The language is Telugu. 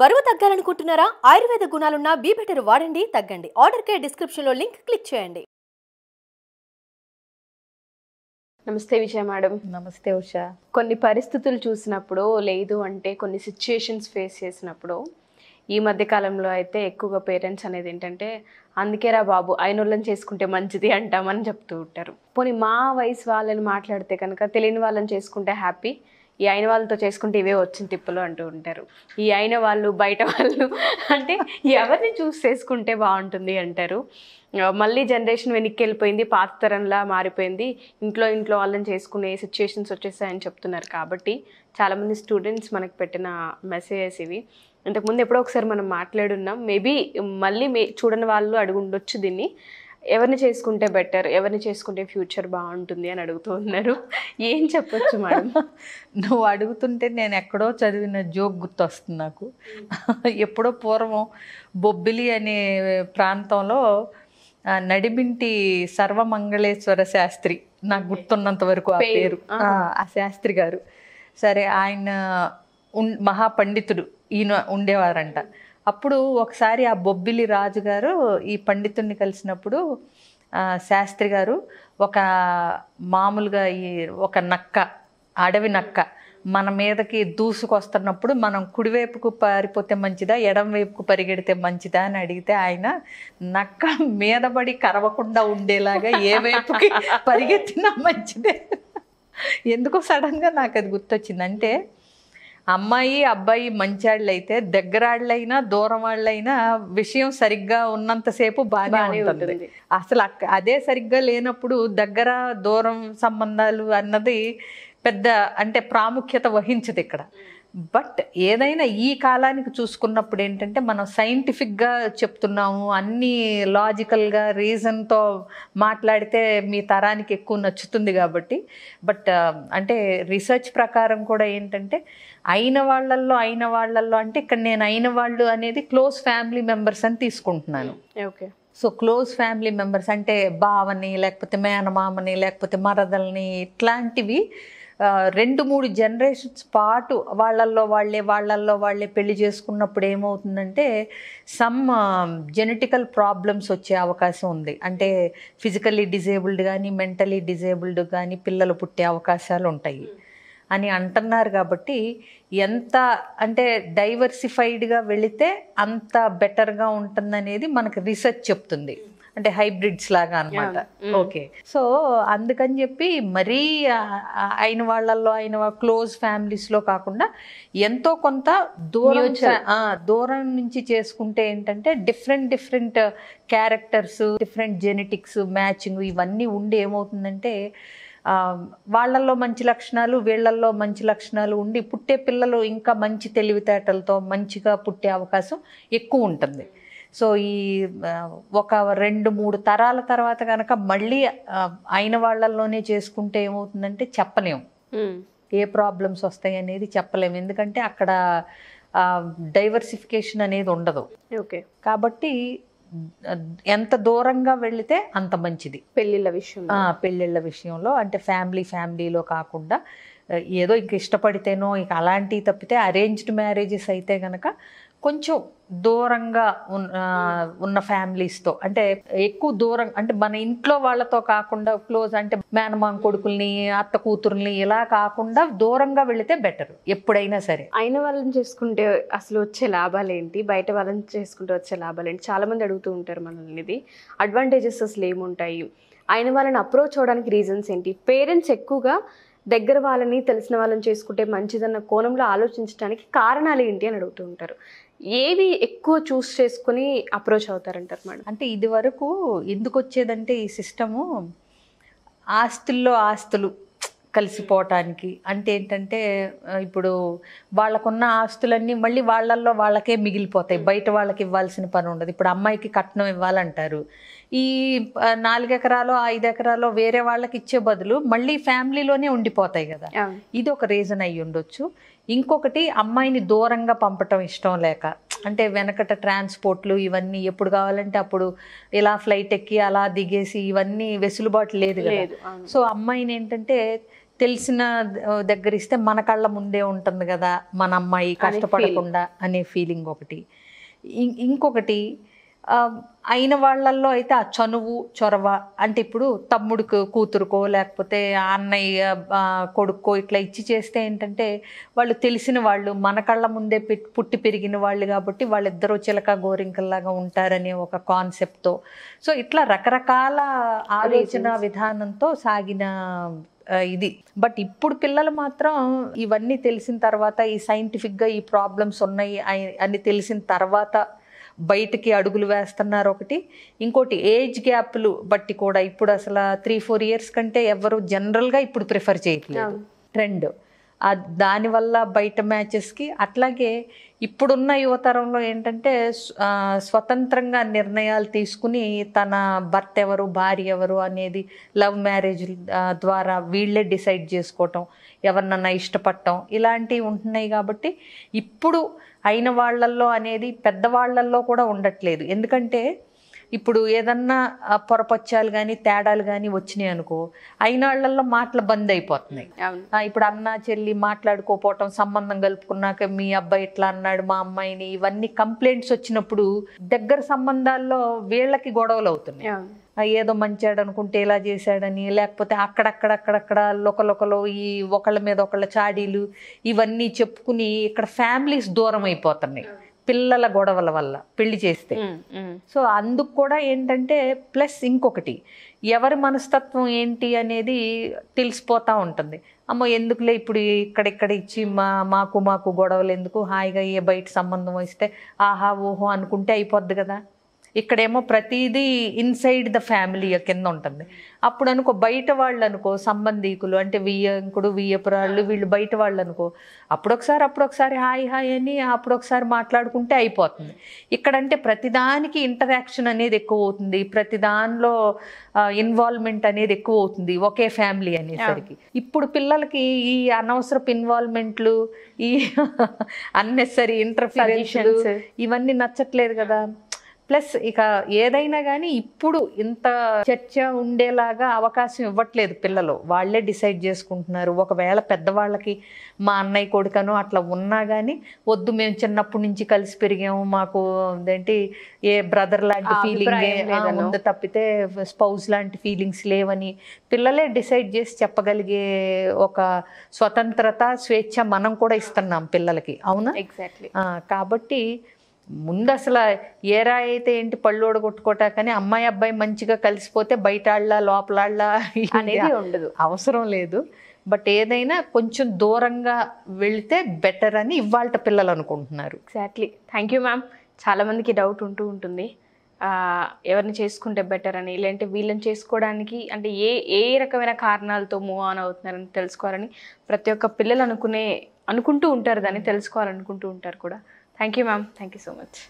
బరువు తగ్గాలనుకుంటున్నారా ఆయుర్వేద గుణాలున్న బెటర్ వాడండి తగ్గండి ఆర్డర్కే డిస్క్రిప్షన్లో లింక్ క్లిక్ చేయండి నమస్తే విజయ మేడం నమస్తే ఉష కొన్ని పరిస్థితులు చూసినప్పుడు లేదు అంటే కొన్ని సిచ్యుయేషన్స్ ఫేస్ చేసినప్పుడు ఈ మధ్య కాలంలో అయితే ఎక్కువగా పేరెంట్స్ అనేది ఏంటంటే అందుకేరా బాబు అయినోళ్ళని చేసుకుంటే మంచిది అంటామని చెప్తూ ఉంటారు పోనీ మా వయసు వాళ్ళని మాట్లాడితే కనుక తెలియని వాళ్ళని చేసుకుంటే హ్యాపీ ఈ అయిన వాళ్ళతో చేసుకుంటే ఇవే వచ్చిన తిప్పలు అంటూ ఉంటారు ఈ అయిన వాళ్ళు బయట వాళ్ళు అంటే ఎవరిని చూసి చేసుకుంటే బాగుంటుంది అంటారు మళ్ళీ జనరేషన్ వెనక్కి వెళ్ళిపోయింది పాత తరంలా మారిపోయింది ఇంట్లో ఇంట్లో వాళ్ళని చేసుకునే సిచ్యుయేషన్స్ వచ్చేసాయని చెప్తున్నారు కాబట్టి చాలామంది స్టూడెంట్స్ మనకు పెట్టిన మెసేజెస్ ఇవి ఇంతకుముందు ఎప్పుడో ఒకసారి మనం మాట్లాడున్నాం మేబీ మళ్ళీ మే చూడని వాళ్ళు అడుగుండొచ్చు దీన్ని ఎవరిని చేసుకుంటే బెటర్ ఎవరిని చేసుకుంటే ఫ్యూచర్ బాగుంటుంది అని అడుగుతూ ఉన్నారు ఏం చెప్పొచ్చు మేడం నువ్వు అడుగుతుంటే నేను ఎక్కడో చదివిన జోక్ గుర్తొస్తుంది నాకు ఎప్పుడో పూర్వం బొబ్బిలి అనే ప్రాంతంలో నడిమింటి సర్వమంగళేశ్వర శాస్త్రి నాకు గుర్తున్నంత వరకు ఆ పేరు ఆ శాస్త్రి గారు సరే ఆయన మహాపండితుడు ఈయన ఉండేవారంట అప్పుడు ఒకసారి ఆ బొబ్బిలి రాజు గారు ఈ పండితుడిని కలిసినప్పుడు శాస్త్రి గారు ఒక మామూలుగా ఈ ఒక నక్క అడవి నక్క మన మీదకి దూసుకొస్తున్నప్పుడు మనం కుడివైపుకు పారిపోతే మంచిదా ఎడం వైపుకు పరిగెడితే మంచిదా అని అడిగితే ఆయన నక్క మీద పడి కరవకుండా ఉండేలాగా ఏ వైపుకి పరిగెత్తినా మంచిదే ఎందుకో సడన్గా నాకు అది గుర్తొచ్చింది అంటే అమ్మాయి అబ్బాయి మంచాళ్ళైతే దగ్గరాళ్ళైనా దూరం వాళ్ళైనా విషయం సరిగ్గా ఉన్నంతసేపు బాగానే ఉంటుంది అసలు అదే సరిగ్గా లేనప్పుడు దగ్గర దూరం సంబంధాలు అన్నది పెద్ద అంటే ప్రాముఖ్యత వహించదు ఇక్కడ బట్ ఏదైనా ఈ కాలానికి చూసుకున్నప్పుడు ఏంటంటే మనం సైంటిఫిక్గా చెప్తున్నాము అన్నీ లాజికల్గా రీజన్తో మాట్లాడితే మీ తరానికి ఎక్కువ నచ్చుతుంది కాబట్టి బట్ అంటే రీసెర్చ్ ప్రకారం కూడా ఏంటంటే అయిన వాళ్ళల్లో అయిన వాళ్ళల్లో అంటే ఇక్కడ నేను అయిన వాళ్ళు అనేది క్లోజ్ ఫ్యామిలీ మెంబర్స్ అని తీసుకుంటున్నాను okay so close family members అంటే బావని లేకపోతే మేనమామని లేకపోతే మరదల్ని ఇట్లాంటివి రెండు మూడు జనరేషన్స్ పాటు వాళ్ళల్లో వాళ్ళే వాళ్ళల్లో వాళ్ళే పెళ్లి చేసుకున్నప్పుడు ఏమవుతుందంటే సమ్ జెనెటికల్ ప్రాబ్లమ్స్ వచ్చే అవకాశం ఉంది అంటే ఫిజికల్లీ డిజేబుల్డ్ కానీ మెంటలీ డిజేబుల్డ్ కానీ పిల్లలు పుట్టే అవకాశాలు ఉంటాయి అని అంటున్నారు కాబట్టి ఎంత అంటే డైవర్సిఫైడ్గా వెళితే అంత బెటర్గా ఉంటుందనేది మనకు రీసెర్చ్ చెప్తుంది అంటే హైబ్రిడ్స్ లాగా అనమాట mm. ఓకే సో అందుకని చెప్పి మరీ అయిన వాళ్ళల్లో అయిన క్లోజ్ ఫ్యామిలీస్ లో కాకుండా ఎంతో కొంత దూరం దూరం నుంచి చేసుకుంటే ఏంటంటే different different characters different genetics matching ఇవన్నీ ఉండి ఏమవుతుందంటే వాళ్ళల్లో మంచి లక్షణాలు వీళ్ళల్లో మంచి లక్షణాలు ఉండి పుట్టే పిల్లలు ఇంకా మంచి తెలివితేటలతో మంచిగా పుట్టే అవకాశం ఎక్కువ ఉంటుంది సో ఈ ఒక రెండు మూడు తరాల తర్వాత కనుక మళ్ళీ అయిన వాళ్ళల్లోనే చేసుకుంటే ఏమవుతుందంటే చెప్పలేము ఏ ప్రాబ్లమ్స్ వస్తాయి అనేది చెప్పలేము ఎందుకంటే అక్కడ డైవర్సిఫికేషన్ అనేది ఉండదు ఓకే కాబట్టి ఎంత దూరంగా వెళితే అంత మంచిది పెళ్ళిళ్ళ విషయం పెళ్ళిళ్ళ విషయంలో అంటే ఫ్యామిలీ ఫ్యామిలీలో కాకుండా ఏదో ఇంక ఇష్టపడితేనో ఇక అలాంటివి తప్పితే అరేంజ్డ్ మ్యారేజెస్ అయితే కనుక కొంచెం దూరంగా ఉన్న ఫ్యామిలీస్తో అంటే ఎక్కువ దూరం అంటే మన ఇంట్లో వాళ్ళతో కాకుండా క్లోజ్ అంటే మేనమామ కొడుకుల్ని అత్త కూతుర్ని ఇలా కాకుండా దూరంగా వెళితే బెటర్ ఎప్పుడైనా సరే అయిన వాళ్ళని చేసుకుంటే అసలు వచ్చే లాభాలు ఏంటి బయట వాళ్ళని చేసుకుంటే వచ్చే లాభాలు ఏంటి చాలామంది అడుగుతూ ఉంటారు మనల్ని ఇది అడ్వాంటేజెస్ అసలు ఏముంటాయి అయిన వాళ్ళని అప్రోచ్ అవడానికి రీజన్స్ ఏంటి పేరెంట్స్ ఎక్కువగా దగ్గర వాళ్ళని తెలిసిన వాళ్ళని చేసుకుంటే మంచిదన్న కోణంలో ఆలోచించడానికి కారణాలు ఏంటి అని అడుగుతూ ఉంటారు ఏవి ఎక్కువ చూస్ చేసుకుని అప్రోచ్ అవుతారంటారు మేడం అంటే ఇది వరకు ఎందుకు వచ్చేదంటే ఈ సిస్టము ఆస్తుల్లో ఆస్తులు కలిసిపోవటానికి అంటే ఏంటంటే ఇప్పుడు వాళ్ళకున్న ఆస్తులన్నీ మళ్ళీ వాళ్ళల్లో వాళ్ళకే మిగిలిపోతాయి బయట వాళ్ళకి ఇవ్వాల్సిన పని ఉండదు ఇప్పుడు అమ్మాయికి కట్నం ఇవ్వాలంటారు ఈ నాలుగెకరాలో ఐదు ఎకరాలు వేరే వాళ్ళకి ఇచ్చే బదులు మళ్ళీ ఫ్యామిలీలోనే ఉండిపోతాయి కదా ఇది ఒక రీజన్ అయ్యి ఉండొచ్చు ఇంకొకటి అమ్మాయిని దూరంగా పంపటం ఇష్టం లేక అంటే వెనకట ట్రాన్స్పోర్ట్లు ఇవన్నీ ఎప్పుడు కావాలంటే అప్పుడు ఇలా ఫ్లైట్ ఎక్కి అలా దిగేసి ఇవన్నీ వెసులుబాటు లేదు కదా సో అమ్మాయిని ఏంటంటే తెలిసిన దగ్గర ఇస్తే మన కళ్ళ ముందే ఉంటుంది కదా మన అమ్మాయి కష్టపడకుండా అనే ఫీలింగ్ ఒకటి ఇంకొకటి అయిన వాళ్ళల్లో అయితే ఆ చనువు చొరవ అంటే ఇప్పుడు తమ్ముడికి కూతురుకో లేకపోతే అన్నయ్య కొడుకో ఇట్లా ఇచ్చి చేస్తే ఏంటంటే వాళ్ళు తెలిసిన వాళ్ళు మన కళ్ళ ముందే పుట్టి పెరిగిన వాళ్ళు కాబట్టి వాళ్ళిద్దరూ చిలక గోరింకల్లాగా ఉంటారనే ఒక కాన్సెప్ట్తో సో ఇట్లా రకరకాల ఆలోచన విధానంతో సాగిన ఇది బట్ ఇప్పుడు పిల్లలు మాత్రం ఇవన్నీ తెలిసిన తర్వాత ఈ సైంటిఫిక్గా ఈ ప్రాబ్లమ్స్ ఉన్నాయి అని తెలిసిన తర్వాత బయటికి అడుగులు వేస్తున్నారు ఒకటి ఇంకోటి ఏజ్ గ్యాప్లు బట్టి కూడా ఇప్పుడు అసలు త్రీ ఫోర్ ఇయర్స్ కంటే ఎవరు జనరల్గా ఇప్పుడు ప్రిఫర్ చేయట్లేదు ట్రెండ్ దానివల్ల బయట మ్యాచెస్కి అట్లాగే ఇప్పుడున్న యువతరంలో ఏంటంటే స్వతంత్రంగా నిర్ణయాలు తీసుకుని తన భర్త ఎవరు భార్య ఎవరు అనేది లవ్ మ్యారేజ్ ద్వారా వీళ్ళే డిసైడ్ చేసుకోవటం ఎవరినన్నా ఇష్టపడటం ఇలాంటివి ఉంటున్నాయి కాబట్టి ఇప్పుడు అయిన వాళ్ళల్లో అనేది పెద్దవాళ్ళల్లో కూడా ఉండట్లేదు ఎందుకంటే ఇప్పుడు ఏదన్నా పొరపచ్చాలు కానీ తేడాలు కానీ వచ్చినాయి అనుకో అయినాళ్లలో మాటలు బంద్ అయిపోతున్నాయి ఇప్పుడు అన్న చెల్లి మాట్లాడుకోపోవటం సంబంధం కలుపుకున్నాక మీ అబ్బాయి ఇట్లా అన్నాడు మా అమ్మాయిని ఇవన్నీ కంప్లైంట్స్ వచ్చినప్పుడు దగ్గర సంబంధాల్లో వీళ్ళకి గొడవలు అవుతున్నాయి ఏదో మంచాడు అనుకుంటే ఇలా చేశాడని లేకపోతే అక్కడక్కడక్కడక్కడ లొకలొకలో ఈ ఒకళ్ళ మీద ఒకళ్ళ చాడీలు ఇవన్నీ చెప్పుకుని ఇక్కడ ఫ్యామిలీస్ దూరం అయిపోతున్నాయి పిల్లల గొడవల వల్ల పెళ్లి చేస్తే సో అందుకు కూడా ఏంటంటే ప్లస్ ఇంకొకటి ఎవరి మనస్తత్వం ఏంటి అనేది తెలిసిపోతూ ఉంటుంది అమ్మో ఎందుకులే ఇప్పుడు ఇక్కడిక్కడ ఇచ్చి మా మాకు మాకు గొడవలు ఎందుకు హాయిగా ఏ బయట సంబంధం ఇస్తే ఆహా ఓహో అనుకుంటే అయిపోద్ది కదా ఇక్కడేమో ప్రతిదీ ఇన్సైడ్ ద ఫ్యామిలీ కింద ఉంటుంది అప్పుడు అనుకో బయట వాళ్ళు అనుకో సంబంధీకులు అంటే వియ్యంకుడు వియ్యపురాళ్ళు వీళ్ళు బయట వాళ్ళు అనుకో అప్పుడొకసారి అప్పుడొకసారి హాయ్ హాయ్ అని అప్పుడొకసారి మాట్లాడుకుంటే అయిపోతుంది ఇక్కడంటే ప్రతిదానికి ఇంటరాక్షన్ అనేది ఎక్కువ అవుతుంది ప్రతి దానిలో ఇన్వాల్వ్మెంట్ అనేది ఎక్కువ అవుతుంది ఒకే ఫ్యామిలీ అనేసరికి ఇప్పుడు పిల్లలకి ఈ అనవసరపు ఇన్వాల్వ్మెంట్లు ఈ అన్నెసరీ ఇంటర్ఫియరెన్స్ ఇవన్నీ నచ్చట్లేదు కదా ప్లస్ ఇక ఏదైనా కానీ ఇప్పుడు ఇంత చర్చ ఉండేలాగా అవకాశం ఇవ్వట్లేదు పిల్లలు వాళ్ళే డిసైడ్ చేసుకుంటున్నారు ఒకవేళ పెద్దవాళ్ళకి మా అన్నయ్య కొడుకను అట్లా ఉన్నా కానీ వద్దు మేము చిన్నప్పటి నుంచి కలిసి పెరిగాము మాకు ఏంటి ఏ బ్రదర్ లాంటి ఫీలింగ్ ముందు తప్పితే స్పౌస్ లాంటి ఫీలింగ్స్ లేవని పిల్లలే డిసైడ్ చేసి చెప్పగలిగే ఒక స్వతంత్రత స్వేచ్ఛ మనం కూడా ఇస్తున్నాం పిల్లలకి అవునా ఎగ్జాక్ట్లీ కాబట్టి ముందు అసలు ఏ రాయి అయితే ఏంటి పళ్ళు ఓడగొట్టుకోట కానీ అమ్మాయి అబ్బాయి మంచిగా కలిసిపోతే బయట లోపల ఆడలా అనేది ఉండదు అవసరం లేదు బట్ ఏదైనా కొంచెం దూరంగా వెళితే బెటర్ అని ఇవాళ పిల్లలు అనుకుంటున్నారు ఎగ్జాక్ట్లీ థ్యాంక్ యూ మ్యామ్ చాలామందికి డౌట్ ఉంటూ ఉంటుంది ఎవరిని చేసుకుంటే బెటర్ అని లేదంటే వీళ్ళని చేసుకోవడానికి అంటే ఏ ఏ రకమైన కారణాలతో మూవ్ ఆన్ అవుతున్నారని తెలుసుకోవాలని ప్రతి ఒక్క పిల్లలు అనుకునే అనుకుంటూ ఉంటారు దాన్ని తెలుసుకోవాలనుకుంటూ ఉంటారు కూడా Thank you, ma'am. Thank you so much.